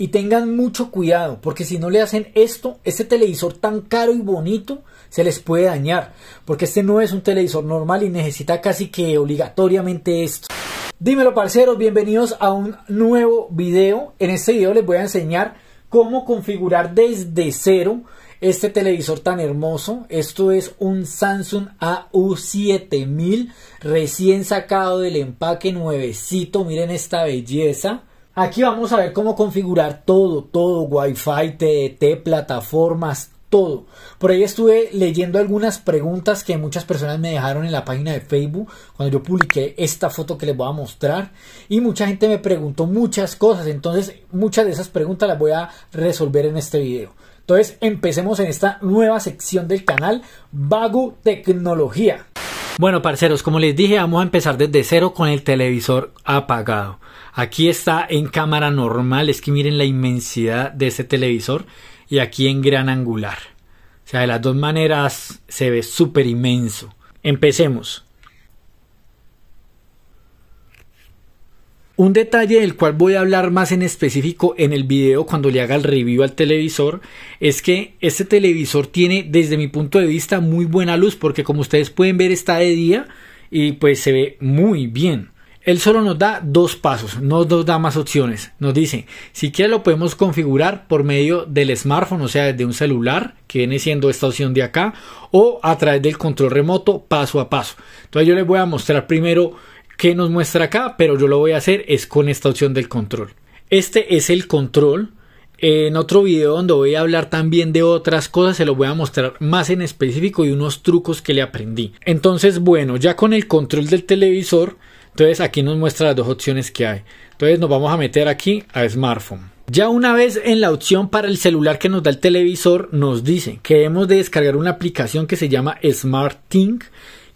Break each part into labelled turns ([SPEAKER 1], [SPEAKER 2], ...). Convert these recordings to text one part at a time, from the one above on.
[SPEAKER 1] Y tengan mucho cuidado, porque si no le hacen esto, este televisor tan caro y bonito se les puede dañar, porque este no es un televisor normal y necesita casi que obligatoriamente esto. Dímelo parceros, bienvenidos a un nuevo video. En este video les voy a enseñar cómo configurar desde cero este televisor tan hermoso. Esto es un Samsung AU7000 recién sacado del empaque nuevecito. Miren esta belleza. Aquí vamos a ver cómo configurar todo, todo, Wi-Fi, TDT, plataformas, todo. Por ahí estuve leyendo algunas preguntas que muchas personas me dejaron en la página de Facebook cuando yo publiqué esta foto que les voy a mostrar. Y mucha gente me preguntó muchas cosas. Entonces, muchas de esas preguntas las voy a resolver en este video. Entonces, empecemos en esta nueva sección del canal, Vago Tecnología. Bueno, parceros, como les dije, vamos a empezar desde cero con el televisor apagado. Aquí está en cámara normal, es que miren la inmensidad de este televisor y aquí en gran angular. O sea, de las dos maneras se ve súper inmenso. Empecemos. Un detalle del cual voy a hablar más en específico en el video cuando le haga el review al televisor es que este televisor tiene desde mi punto de vista muy buena luz porque como ustedes pueden ver está de día y pues se ve muy bien. Él solo nos da dos pasos, no nos da más opciones. Nos dice, si quieres lo podemos configurar por medio del smartphone, o sea, desde un celular, que viene siendo esta opción de acá, o a través del control remoto, paso a paso. Entonces yo les voy a mostrar primero que nos muestra acá, pero yo lo voy a hacer es con esta opción del control. Este es el control. En otro video donde voy a hablar también de otras cosas, se lo voy a mostrar más en específico y unos trucos que le aprendí. Entonces, bueno, ya con el control del televisor, entonces aquí nos muestra las dos opciones que hay. Entonces nos vamos a meter aquí a smartphone. Ya una vez en la opción para el celular que nos da el televisor, nos dice que debemos de descargar una aplicación que se llama Smart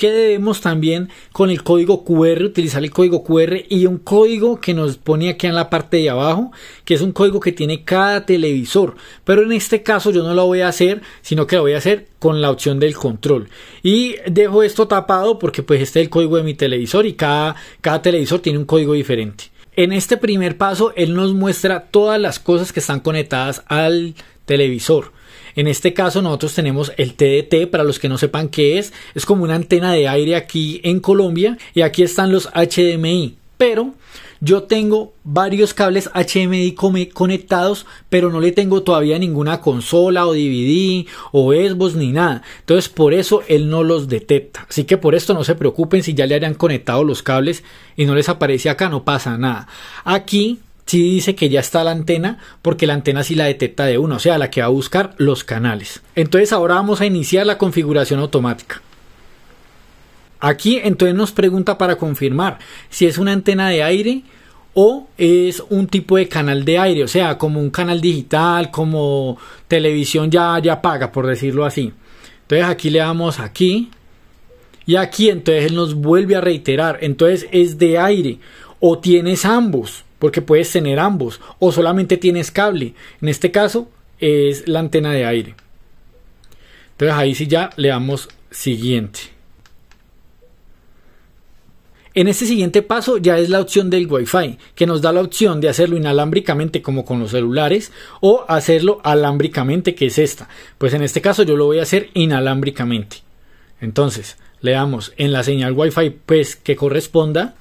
[SPEAKER 1] que debemos también con el código QR, utilizar el código QR y un código que nos pone aquí en la parte de abajo, que es un código que tiene cada televisor. Pero en este caso yo no lo voy a hacer, sino que lo voy a hacer con la opción del control. Y dejo esto tapado porque pues este es el código de mi televisor y cada, cada televisor tiene un código diferente. En este primer paso, él nos muestra todas las cosas que están conectadas al televisor. En este caso nosotros tenemos el TDT, para los que no sepan qué es, es como una antena de aire aquí en Colombia y aquí están los HDMI, pero yo tengo varios cables hdmi conectados, pero no le tengo todavía ninguna consola o DVD o Xbox ni nada. Entonces por eso él no los detecta. Así que por esto no se preocupen si ya le hayan conectado los cables y no les aparece acá, no pasa nada. Aquí si dice que ya está la antena porque la antena sí la detecta de uno, o sea, la que va a buscar los canales. Entonces ahora vamos a iniciar la configuración automática. Aquí entonces nos pregunta para confirmar si es una antena de aire o es un tipo de canal de aire, o sea, como un canal digital, como televisión ya, ya paga, por decirlo así. Entonces aquí le damos aquí y aquí entonces nos vuelve a reiterar, entonces es de aire o tienes ambos porque puedes tener ambos o solamente tienes cable. En este caso es la antena de aire. Entonces ahí sí ya le damos siguiente. En este siguiente paso ya es la opción del Wi-Fi, que nos da la opción de hacerlo inalámbricamente como con los celulares o hacerlo alámbricamente, que es esta. Pues en este caso yo lo voy a hacer inalámbricamente. Entonces, le damos en la señal Wi-Fi pues, que corresponda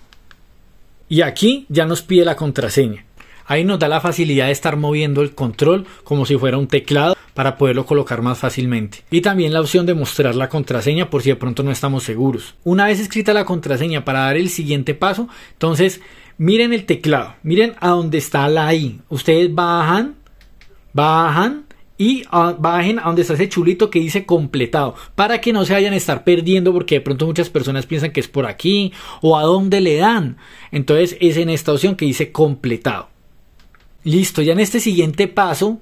[SPEAKER 1] y aquí ya nos pide la contraseña. Ahí nos da la facilidad de estar moviendo el control como si fuera un teclado para poderlo colocar más fácilmente. Y también la opción de mostrar la contraseña por si de pronto no estamos seguros. Una vez escrita la contraseña para dar el siguiente paso, entonces miren el teclado, miren a dónde está la I. Ustedes bajan, bajan y ah, bajen a donde está ese chulito que dice completado para que no se vayan a estar perdiendo porque de pronto muchas personas piensan que es por aquí o a dónde le dan. Entonces es en esta opción que dice completado. Listo, ya en este siguiente paso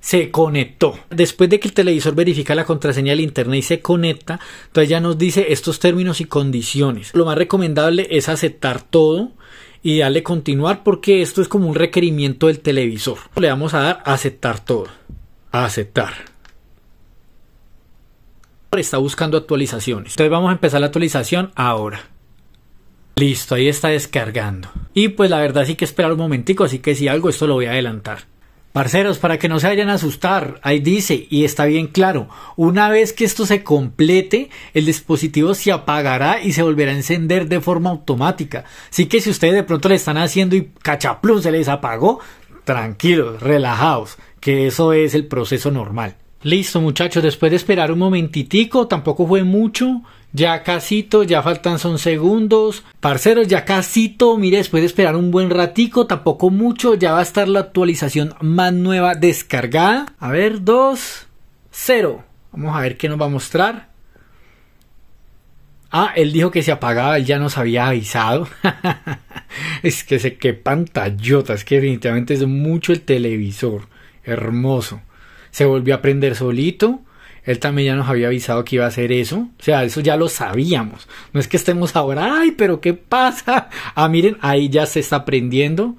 [SPEAKER 1] se conectó. Después de que el televisor verifica la contraseña del internet y se conecta, entonces ya nos dice estos términos y condiciones. Lo más recomendable es aceptar todo y darle continuar porque esto es como un requerimiento del televisor. Le vamos a dar aceptar todo a aceptar. Está buscando actualizaciones. Entonces vamos a empezar la actualización ahora. Listo, ahí está descargando. Y pues la verdad sí que esperar un momentico, así que si algo esto lo voy a adelantar. Parceros, para que no se vayan a asustar, ahí dice, y está bien claro, una vez que esto se complete, el dispositivo se apagará y se volverá a encender de forma automática. Así que si ustedes de pronto le están haciendo y cachaplum se les apagó, tranquilos, relajados que eso es el proceso normal. Listo muchachos, después de esperar un momentitico, tampoco fue mucho, ya casito, ya faltan son segundos, parceros, ya casito, mire, después de esperar un buen ratico, tampoco mucho, ya va a estar la actualización más nueva descargada. A ver, dos cero. vamos a ver qué nos va a mostrar. Ah, él dijo que se apagaba, él ya nos había avisado. es que se que pantallota, es que definitivamente es mucho el televisor hermoso. Se volvió a aprender solito. Él también ya nos había avisado que iba a hacer eso. O sea, eso ya lo sabíamos. No es que estemos ahora, ay, pero ¿qué pasa? Ah, miren, ahí ya se está aprendiendo.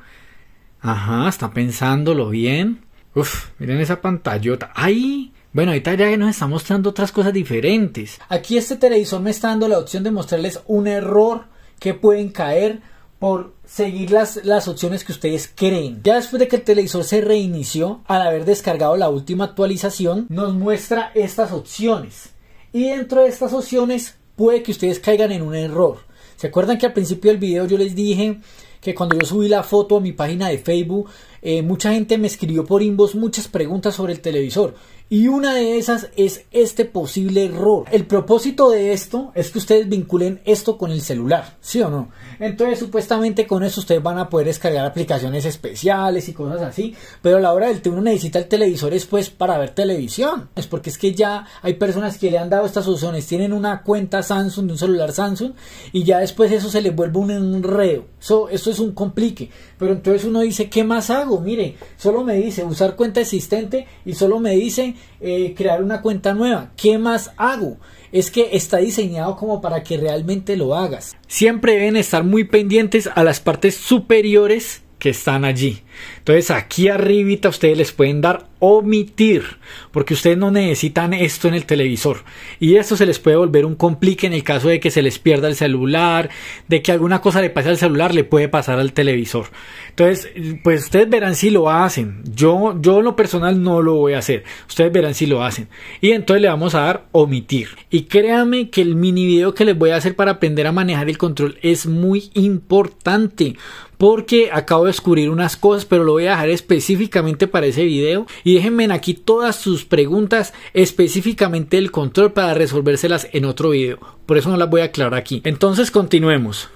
[SPEAKER 1] Ajá, está pensándolo bien. Uf, miren esa pantallota. ahí Bueno, ahorita ya nos está mostrando otras cosas diferentes. Aquí este televisor me está dando la opción de mostrarles un error que pueden caer por seguir las, opciones que ustedes creen. Ya después de que el televisor se reinició, al haber descargado la última actualización, nos muestra estas opciones. Y dentro de estas opciones puede que ustedes caigan en un error. ¿Se acuerdan que al principio del video yo les dije que cuando yo subí la foto a mi página de Facebook, eh, mucha gente me escribió por inbox muchas preguntas sobre el televisor y una de esas es este posible error. El propósito de esto es que ustedes vinculen esto con el celular, ¿sí o no? Entonces supuestamente con eso ustedes van a poder descargar aplicaciones especiales y cosas así, pero a la hora del que uno necesita el televisor es pues para ver televisión. Es porque es que ya hay personas que le han dado estas opciones tienen una cuenta Samsung, de un celular Samsung, y ya después eso se les vuelve un enredo. Eso esto es un complique. Pero entonces uno dice, ¿qué más hago? Mire, solo me dice usar cuenta existente y solo me dice eh, crear una cuenta nueva. ¿Qué más hago? Es que está diseñado como para que realmente lo hagas. Siempre deben estar muy pendientes a las partes superiores que están allí. Entonces aquí arribita ustedes les pueden dar omitir, porque ustedes no necesitan esto en el televisor. Y esto se les puede volver un complique en el caso de que se les pierda el celular, de que alguna cosa le pase al celular, le puede pasar al televisor. Entonces, pues ustedes verán si lo hacen. Yo, yo lo personal no lo voy a hacer. Ustedes verán si lo hacen. Y entonces le vamos a dar omitir. Y créanme que el mini video que les voy a hacer para aprender a manejar el control es muy importante porque acabo de descubrir unas cosas pero lo voy a dejar específicamente para ese video. Y déjenme en aquí todas sus preguntas, específicamente el control para resolvérselas en otro video. Por eso no las voy a aclarar aquí. Entonces continuemos.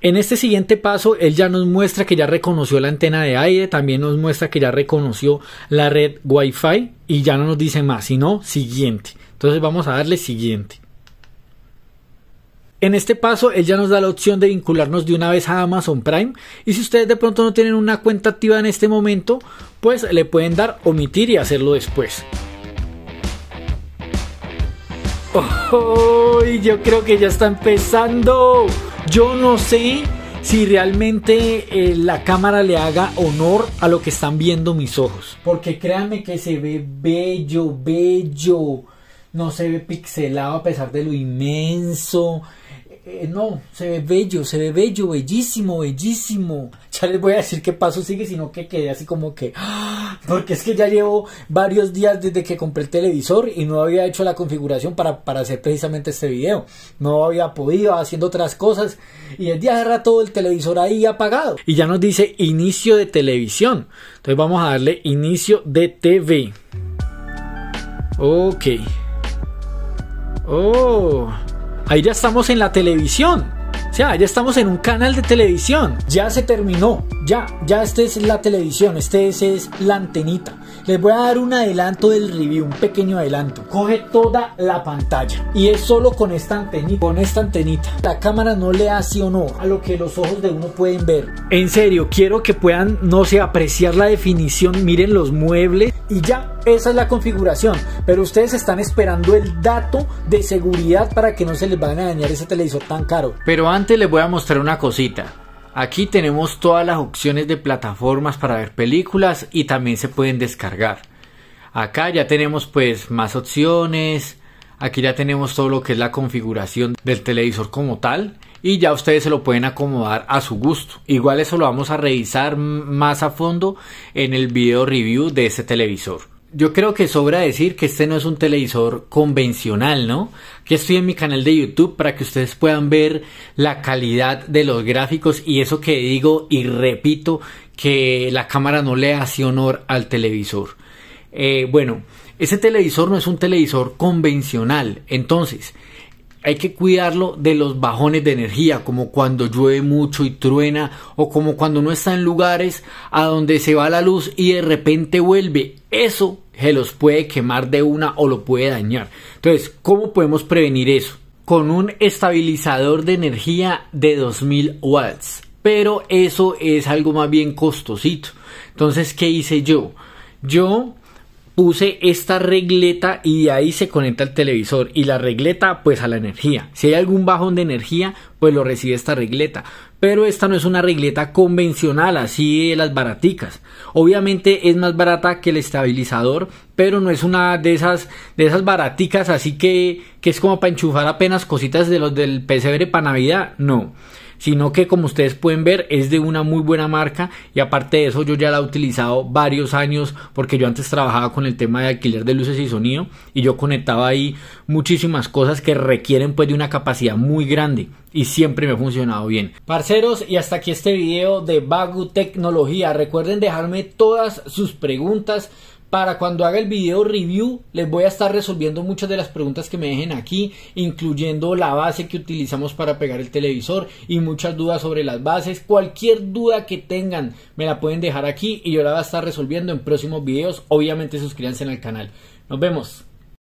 [SPEAKER 1] En este siguiente paso, él ya nos muestra que ya reconoció la antena de aire, también nos muestra que ya reconoció la red Wi-Fi y ya no nos dice más, sino siguiente. Entonces vamos a darle siguiente. En este paso, él ya nos da la opción de vincularnos de una vez a Amazon Prime y si ustedes de pronto no tienen una cuenta activa en este momento, pues le pueden dar omitir y hacerlo después. Oh, yo creo que ya está empezando. Yo no sé si realmente eh, la cámara le haga honor a lo que están viendo mis ojos. Porque créanme que se ve bello, bello. No se ve pixelado a pesar de lo inmenso eh, no, se ve bello, se ve bello, bellísimo, bellísimo. Ya les voy a decir qué paso sigue, sino que quedé así como que, ¡ah! porque es que ya llevo varios días desde que compré el televisor y no había hecho la configuración para, hacer precisamente este video. No había podido, haciendo otras cosas y el día de todo el televisor ahí apagado. Y ya nos dice inicio de televisión. Entonces vamos a darle inicio de TV. Ok. Oh. Ahí ya estamos en la televisión. O sea, ya estamos en un canal de televisión. Ya se terminó. Ya, ya este es la televisión. Este es, la antenita. Les voy a dar un adelanto del review, un pequeño adelanto. Coge toda la pantalla. Y es solo con esta antenita. Con esta antenita. La cámara no le hace honor a lo que los ojos de uno pueden ver. En serio, quiero que puedan, no sé, apreciar la definición. Miren los muebles. Y ya, esa es la configuración, pero ustedes están esperando el dato de seguridad para que no se les vaya a dañar ese televisor tan caro. Pero antes les voy a mostrar una cosita. Aquí tenemos todas las opciones de plataformas para ver películas y también se pueden descargar. Acá ya tenemos pues más opciones, aquí ya tenemos todo lo que es la configuración del televisor como tal y ya ustedes se lo pueden acomodar a su gusto. Igual eso lo vamos a revisar más a fondo en el video review de ese televisor yo creo que sobra decir que este no es un televisor convencional, ¿no? Que estoy en mi canal de YouTube para que ustedes puedan ver la calidad de los gráficos y eso que digo y repito que la cámara no le hace honor al televisor. Eh, bueno, ese televisor no es un televisor convencional, entonces hay que cuidarlo de los bajones de energía, como cuando llueve mucho y truena, o como cuando no está en lugares a donde se va la luz y de repente vuelve. Eso se los puede quemar de una o lo puede dañar. Entonces, ¿cómo podemos prevenir eso? Con un estabilizador de energía de 2000 watts. Pero eso es algo más bien costosito. Entonces, ¿qué hice yo? Yo puse esta regleta y de ahí se conecta el televisor y la regleta pues a la energía. Si hay algún bajón de energía pues lo recibe esta regleta. Pero esta no es una regleta convencional así de las baraticas. Obviamente es más barata que el estabilizador pero no es una de esas, de esas baraticas así que, que es como para enchufar apenas cositas de los del pcb para Navidad. No sino que como ustedes pueden ver es de una muy buena marca y aparte de eso yo ya la he utilizado varios años porque yo antes trabajaba con el tema de alquiler de luces y sonido y yo conectaba ahí muchísimas cosas que requieren pues de una capacidad muy grande y siempre me ha funcionado bien. Parceros, y hasta aquí este video de Bagu Tecnología. Recuerden dejarme todas sus preguntas, para cuando haga el video review les voy a estar resolviendo muchas de las preguntas que me dejen aquí, incluyendo la base que utilizamos para pegar el televisor y muchas dudas sobre las bases. Cualquier duda que tengan me la pueden dejar aquí y yo la voy a estar resolviendo en próximos videos. Obviamente suscríbanse al canal. Nos vemos.